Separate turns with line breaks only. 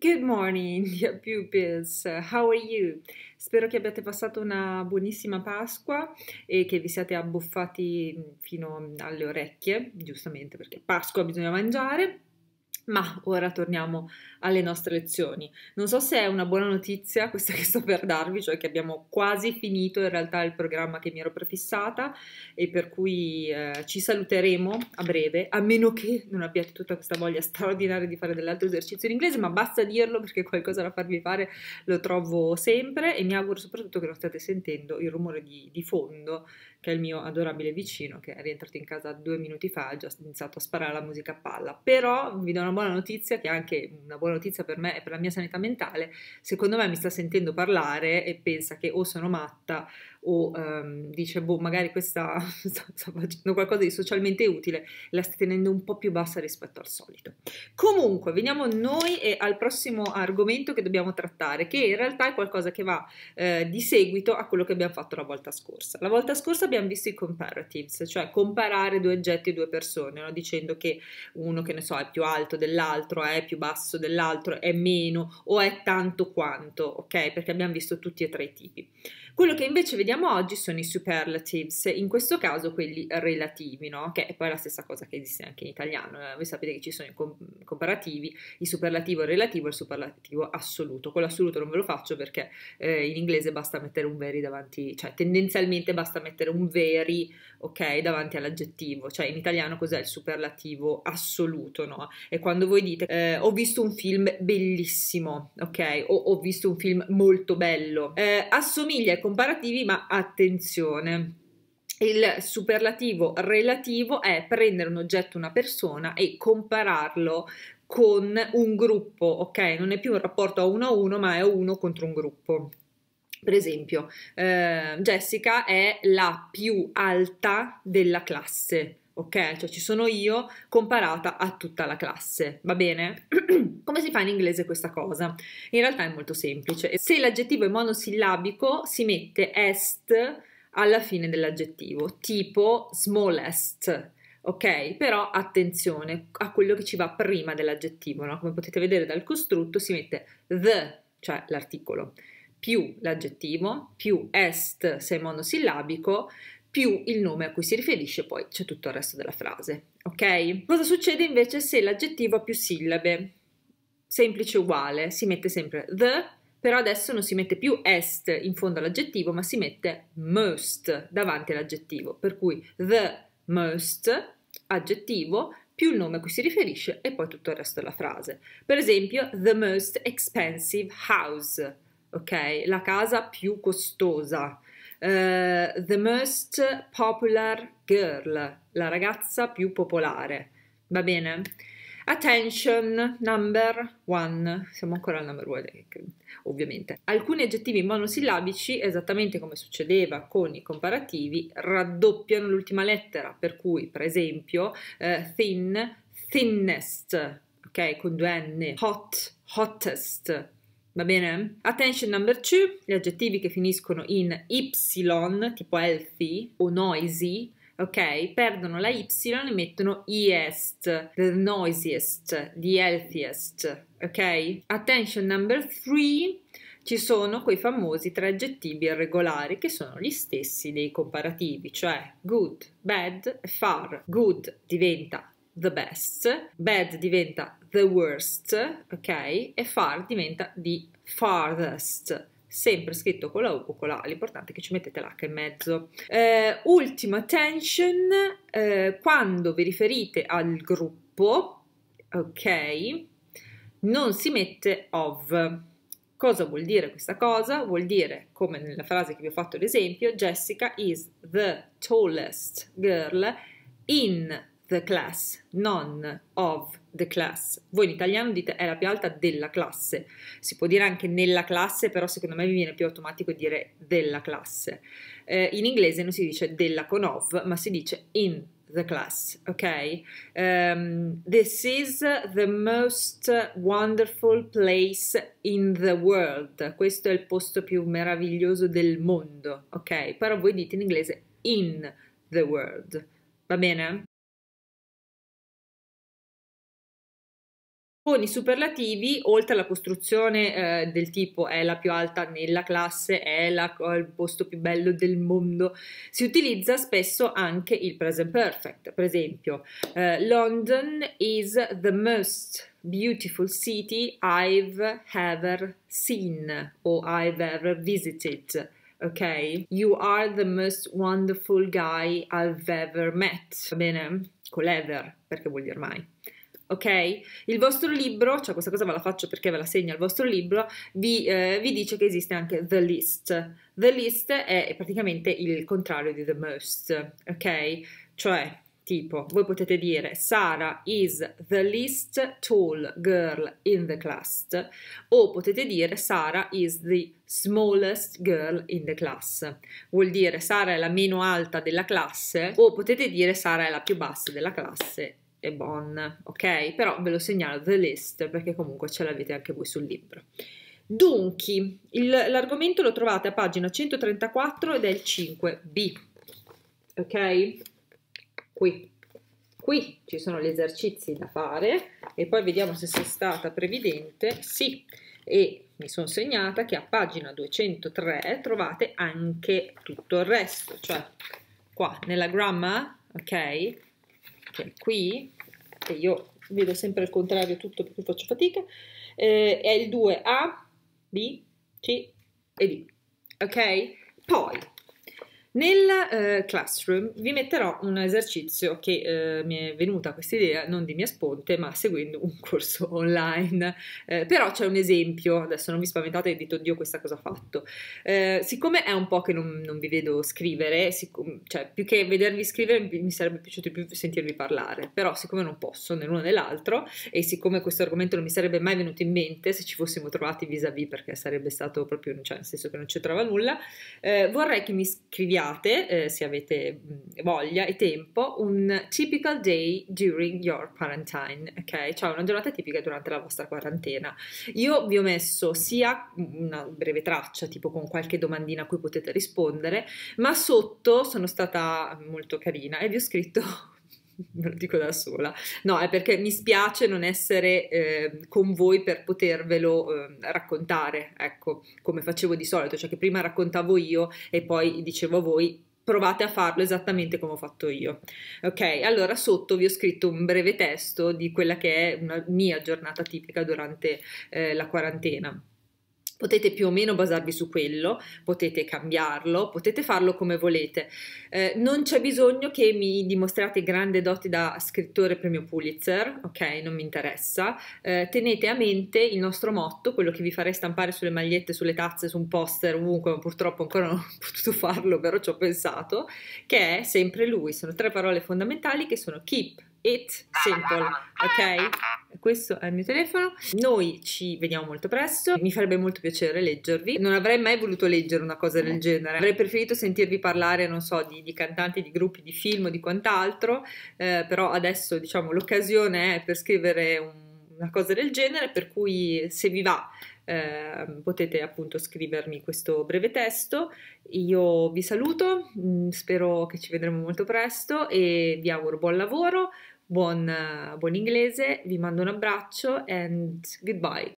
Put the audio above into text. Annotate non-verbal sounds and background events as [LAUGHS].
Good morning, [LAUGHS] dear pupils. How are you? Spero che abbiate passato una buonissima Pasqua e che vi siate abbuffati fino alle orecchie, giustamente perché Pasqua bisogna mangiare. Ma ora torniamo alle nostre lezioni. Non so se è una buona notizia questa che sto per darvi, cioè che abbiamo quasi finito in realtà il programma che mi ero prefissata e per cui eh, ci saluteremo a breve, a meno che non abbiate tutta questa voglia straordinaria di fare dell'altro esercizio in inglese, ma basta dirlo perché qualcosa da farvi fare lo trovo sempre e mi auguro soprattutto che lo state sentendo il rumore di, di fondo che è il mio adorabile vicino che è rientrato in casa due minuti fa e ha già iniziato a sparare la musica a palla. Però vi do una buona notizia, che è anche una buona notizia per me e per la mia sanità mentale, secondo me mi sta sentendo parlare e pensa che o sono matta o um, dice, boh, magari questa [LAUGHS] sta, sta, facendo qualcosa di socialmente utile, la sta tenendo un po' più bassa rispetto al solito. Comunque, veniamo noi e al prossimo argomento che dobbiamo trattare, che in realtà è qualcosa che va eh, di seguito a quello che abbiamo fatto la volta scorsa. La volta scorsa abbiamo visto i comparatives, cioè comparare due oggetti e due persone, no? dicendo che uno, che ne so, è più alto dell'altro, è più basso dell'altro, è meno o è tanto quanto, ok? Perché abbiamo visto tutti e tre i tipi. Quello che invece vediamo oggi sono i superlatives, in questo caso quelli relativi, no? che è poi la stessa cosa che esiste anche in italiano. Eh, voi sapete che ci sono i comparativi, il superlativo relativo e il superlativo assoluto. Con l'assoluto non ve lo faccio perché eh, in inglese basta mettere un very davanti, cioè tendenzialmente basta mettere un very okay, davanti all'aggettivo, cioè in italiano cos'è il superlativo assoluto? No? È quando voi dite eh, ho visto un film bellissimo, ok? O ho visto un film molto bello. Eh, assomiglia ai comparativi, ma attenzione. Il superlativo relativo è prendere un oggetto, una persona e compararlo con un gruppo, ok? Non è più un rapporto a uno a uno, ma è uno contro un gruppo. Per esempio, eh, Jessica è la più alta della classe, ok? Cioè ci sono io comparata a tutta la classe, va bene? [CLEARS THROAT] Come si fa in inglese questa cosa? In realtà è molto semplice. Se l'aggettivo è monosillabico si mette est alla fine dell'aggettivo, tipo smallest, ok? Però attenzione a quello che ci va prima dell'aggettivo, no? Come potete vedere dal costrutto si mette the, cioè l'articolo, più l'aggettivo, più est se è monosillabico, più il nome a cui si riferisce, poi c'è tutto il resto della frase. Ok? Cosa succede invece se l'aggettivo ha più sillabe? Semplice uguale, si mette sempre the, però adesso non si mette più est in fondo all'aggettivo, ma si mette most davanti all'aggettivo, per cui the most aggettivo più il nome a cui si riferisce e poi tutto il resto della frase. Per esempio, the most expensive house, ok? La casa più costosa eh, the Most Popular Girl, la ragazza più popolare, va bene? Attention, number one, siamo ancora al number one eh, ovviamente. Alcuni aggettivi monosillabici, esattamente come succedeva con i comparativi, raddoppiano l'ultima lettera, per cui per esempio eh, thin, thinnest, ok, con due n, hot, hottest, va bene? Attention number two, gli aggettivi che finiscono in y, tipo healthy o noisy, ok? Perdono la y e mettono iest, the noisiest, the healthiest, ok? Attention number three, ci sono quei famosi tre aggettivi irregolari che sono gli stessi dei comparativi, cioè good, bad e far. Good diventa the best, bad diventa the worst, ok? E far diventa the farthest sempre scritto con la U o con la A, l'importante è che ci mettete l'H in mezzo. Eh, ultima tension, eh, quando vi riferite al gruppo, ok, non si mette of. Cosa vuol dire questa cosa? Vuol dire, come nella frase che vi ho fatto l'esempio, Jessica is the tallest girl in the class, non of the class. Voi in italiano dite è la più alta della classe. Si può dire anche nella classe, però secondo me mi viene più automatico dire della classe. Eh, in inglese non si dice della con of, ma si dice in the class, ok? Um, this is the most wonderful place in the world. Questo è il posto più meraviglioso del mondo, ok? Però voi dite in inglese in the world. Va bene? con i superlativi, oltre alla costruzione eh, del tipo è la più alta nella classe, è la, il posto più bello del mondo, si utilizza spesso anche il present perfect. Per esempio, eh, London is the most beautiful city I've ever seen o I've ever visited. Ok? You are the most wonderful guy I've ever met. Va bene? Con l'ever, perché vuol dire mai ok? Il vostro libro, cioè questa cosa ve la faccio perché ve la segna il vostro libro, vi, eh, vi, dice che esiste anche the list. The list è praticamente il contrario di the most, ok? Cioè, tipo, voi potete dire Sara is the least tall girl in the class o potete dire Sara is the smallest girl in the class. Vuol dire Sara è la meno alta della classe o potete dire Sara è la più bassa della classe e Bonn, ok? Però ve lo segnalo the list perché comunque ce l'avete anche voi sul libro. Dunchi, l'argomento lo trovate a pagina 134 ed è il 5b, ok? Qui. Qui ci sono gli esercizi da fare e poi vediamo se sei stata previdente. Sì, e mi sono segnata che a pagina 203 trovate anche tutto il resto, cioè qua nella gramma, ok? che cioè, qui, e io vedo sempre il contrario tutto perché faccio fatica, eh, è il 2A, B, C e D. Ok? Poi nel eh, Classroom vi metterò un esercizio che eh, mi è venuta questa idea non di mia sponte ma seguendo un corso [LAUGHS] online, eh, però c'è un esempio, adesso non vi spaventate e dite oddio questa cosa ho fatto, eh, siccome è un po' che non, non vi vedo scrivere, siccome, cioè più che vedervi scrivere mi sarebbe piaciuto più sentirvi parlare, però siccome non posso né l'uno né l'altro e siccome questo argomento non mi sarebbe mai venuto in mente se ci fossimo trovati vis-à-vis perché sarebbe stato proprio, cioè nel senso che non ci trova nulla, eh, vorrei che mi scriviate studiate, eh, se avete mm, voglia e tempo, un typical day during your quarantine, ok? Cioè una giornata tipica durante la vostra quarantena. Io vi ho messo sia una breve traccia, tipo con qualche domandina a cui potete rispondere, ma sotto sono stata molto carina e vi ho scritto [LAUGHS] ve lo dico da sola, no, è perché mi spiace non essere eh, con voi per potervelo eh, raccontare, ecco, come facevo di solito, cioè che prima raccontavo io e poi dicevo a voi provate a farlo esattamente come ho fatto io. Ok, allora sotto vi ho scritto un breve testo di quella che è una mia giornata tipica durante eh, la quarantena. Potete più o meno basarvi su quello, potete cambiarlo, potete farlo come volete. Eh, non c'è bisogno che mi dimostrate grande doti da scrittore premio Pulitzer, ok? Non mi interessa. Eh, tenete a mente il nostro motto, quello che vi farei stampare sulle magliette, sulle tazze, su un poster, ovunque, ma purtroppo ancora non [LAUGHS] ho potuto farlo, però ci ho pensato, che è sempre lui. Sono tre parole fondamentali che sono keep, It Simple, ok? Questo è il mio telefono. Noi ci vediamo molto presto. Mi farebbe molto piacere leggervi. Non avrei mai voluto leggere una cosa del genere. Avrei preferito sentirvi parlare, non so, di, di cantanti, di gruppi, di film o di quant'altro. Eh, però adesso, diciamo, l'occasione è per scrivere un, una cosa del genere. Per cui, se vi va, eh, potete appunto scrivermi questo breve testo. Io vi saluto, mm, spero che ci vedremo molto presto e vi auguro buon lavoro, buon, buon inglese, vi mando un abbraccio and goodbye.